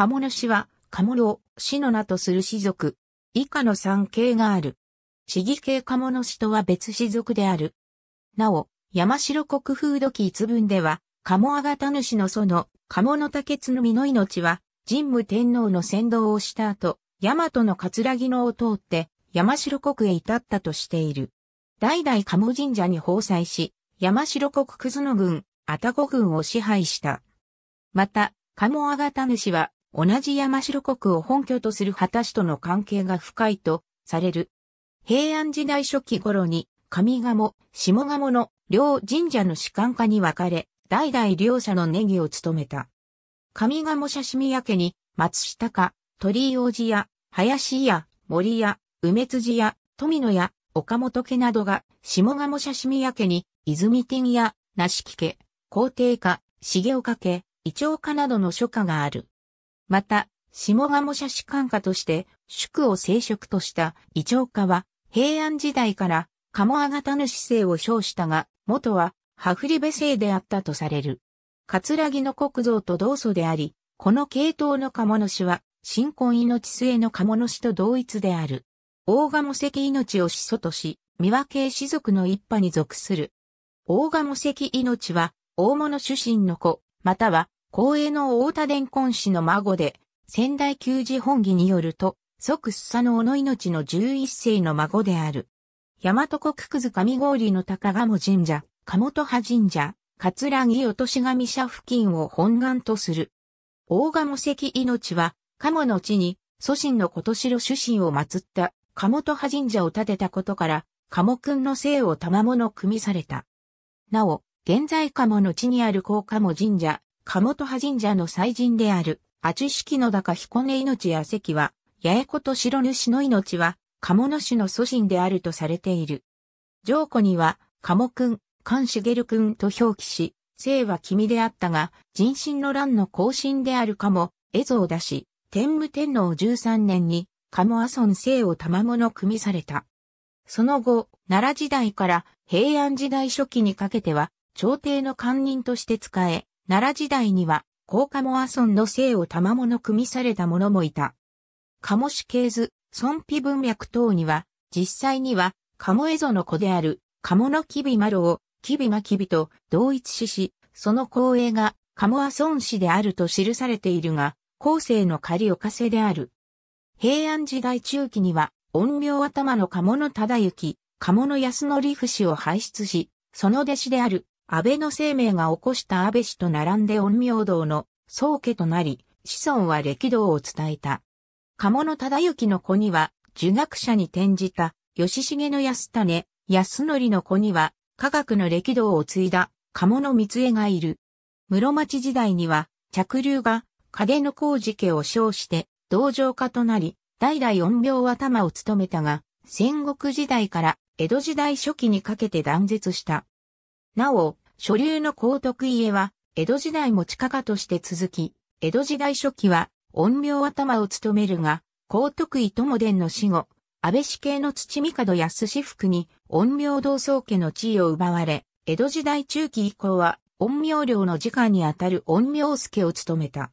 鴨主は、鴨を、死の名とする氏族。以下の三系がある。市議系鴨ノ氏とは別氏族である。なお、山城国風土記一文では、鴨あがた主の祖の鴨の竹津の実の命は、神武天皇の先導をした後、大和のラギ野を通って、山城国へ至ったとしている。代々鴨神社に奉祭し、山城国葛野郡、タ宕郡を支配した。また、鴨あがた主は、同じ山城国を本拠とする旗氏との関係が深いとされる。平安時代初期頃に上鴨、下鴨の両神社の士官家に分かれ、代々両者のネギを務めた。上鴨写真家に松下家、鳥居王子や、林家、森屋、梅辻屋、富野屋、岡本家などが、下鴨写真家に、泉天屋、梨木家、皇帝家、重岡家、伊調家などの書家がある。また、下鴨社士官家として、宿を聖職とした伊調家は、平安時代から、鴨上ぬ主勢を称したが、元は、羽振べ姓であったとされる。葛城の国像と同祖であり、この系統の鴨主は、新婚命末の鴨主と同一である。大鴨関命を始祖とし、三輪系氏族の一派に属する。大鴨関命は、大物主神の子、または光栄の大田伝根氏の孫で、仙台旧寺本義によると、即須佐の小野命の11世の孫である。大和国津上郡の高鴨神社、鴨戸葉神社、桂木落し神社付近を本願とする。大鴨石命は、鴨の地に、祖神の年の主神を祀った、鴨戸葉神社を建てたことから、鴨君の姓を賜物組みされた。なお、現在鴨の地にある高鴨神社、鴨戸派神社の祭神である、厚式の高彦根命や関は、八重子と白主の命は、鴨野氏の祖神であるとされている。上古には、鴨君、ん、茂君と表記し、姓は君であったが、人心の乱の後進である鴨、絵像を出し、天武天皇13年に、鴨阿孫姓を賜物組みされた。その後、奈良時代から平安時代初期にかけては、朝廷の官人として使え、奈良時代には、高鴨阿村の姓を賜物組みされた者もいた。鴨氏系図、孫皮文脈等には、実際には、鴨江夷の子である、鴨の吉備丸を、吉備真吉備と同一視し、その光栄が、鴨阿村氏であると記されているが、後世の仮おかせである。平安時代中期には、恩名頭の鴨の忠行、鴨の安則節を輩出し、その弟子である安倍の生命が起こした安倍氏と並んで陰陽道の宗家となり、子孫は歴道を伝えた。鴨の忠行の子には、儒学者に転じた、吉重の安種、安則の子には、科学の歴道を継いだ、鴨の光恵がいる。室町時代には、着流が、影の工事家を称して、道場家となり、代々陰陽頭を務めたが、戦国時代から江戸時代初期にかけて断絶した。なお、所流の高徳家は、江戸時代も近家として続き、江戸時代初期は、陰陽頭を務めるが、高徳井友伝の死後、安倍氏系の土角安司服に、陰陽同窓家の地位を奪われ、江戸時代中期以降は、陰陽寮の時間にあたる陰陽助を務めた。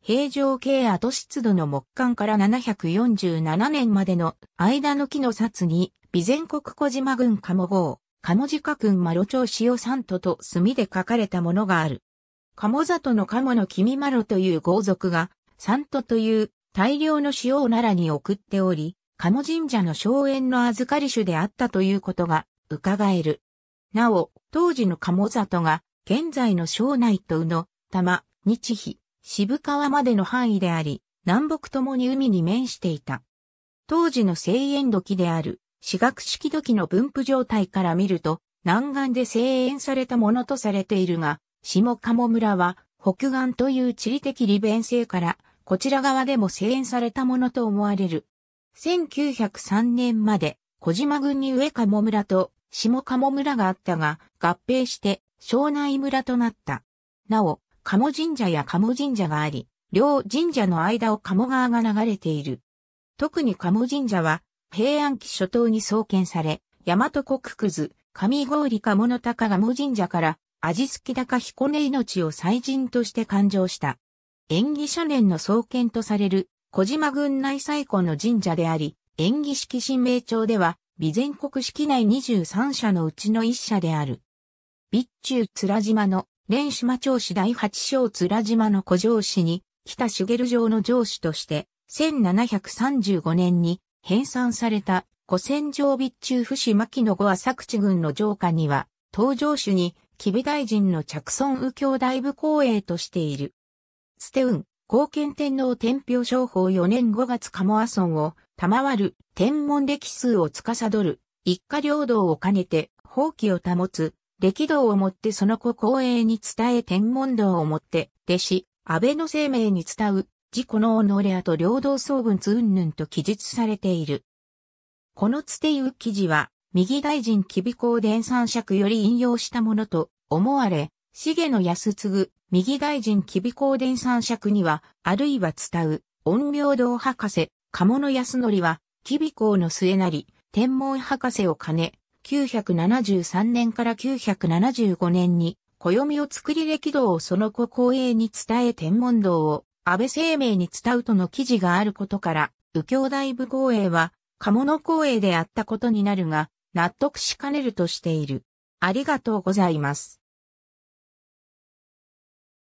平城系後湿度の木管から747年までの間の木の札に、備前国小島郡鴨郷、鴨鹿君マロ町塩サントと墨で書かれたものがある。鴨里の鴨の君マロという豪族が、サントという大量の塩を奈良に送っており、鴨神社の荘園の預かり種であったということが伺える。なお、当時の鴨里が、現在の庄内と宇野、玉、日比、渋川までの範囲であり、南北ともに海に面していた。当時の制限時である四角式土器の分布状態から見ると、南岸で生縁されたものとされているが、下鴨村は北岸という地理的利便性から、こちら側でも生縁されたものと思われる。1903年まで小島郡に上鴨村と下鴨村があったが、合併して庄内村となった。なお、鴨神社や鴨神社があり、両神社の間を鴨川が流れている。特に鴨神社は平安期初頭に創建され、大和国葛、上郡か物高賀茂神社から、味付き高彦根命を祭神として誕生した。縁起初年の創建とされる、小島郡内最古の神社であり、縁起式神明町では、備前国式内23社のうちの1社である。備中津島の、連島町市第八章津島の古城市に、北茂城の城主として、1735年に編纂された古戦場備中不死牧野後浅口郡の城下には、登場主に、吉備大臣の着村右京大部公営としている。ステウン、貢献天皇天平商法4年5月鴨阿村を、賜る天文歴数を司る、一家領土を兼ねて、法規を保つ、歴道をもってその子公営に伝え天文道をもって、弟子、安倍の生命に伝う、自己の己あと領土総文図云々と記述されている。このつていう記事は、右大臣吉備公伝三尺より引用したものと思われ、重野康次、右大臣吉備公伝三尺には、あるいは伝う、恩明堂博士、鴨野安則は、吉備公の末なり、天文博士を兼ね、973年から975年に、暦を作り歴道をその子光栄に伝え天文道を安倍生命に伝うとの記事があることから、右京大部公営は、鴨の公営であったことになるが、納得しかねるとしている。ありがとうございます。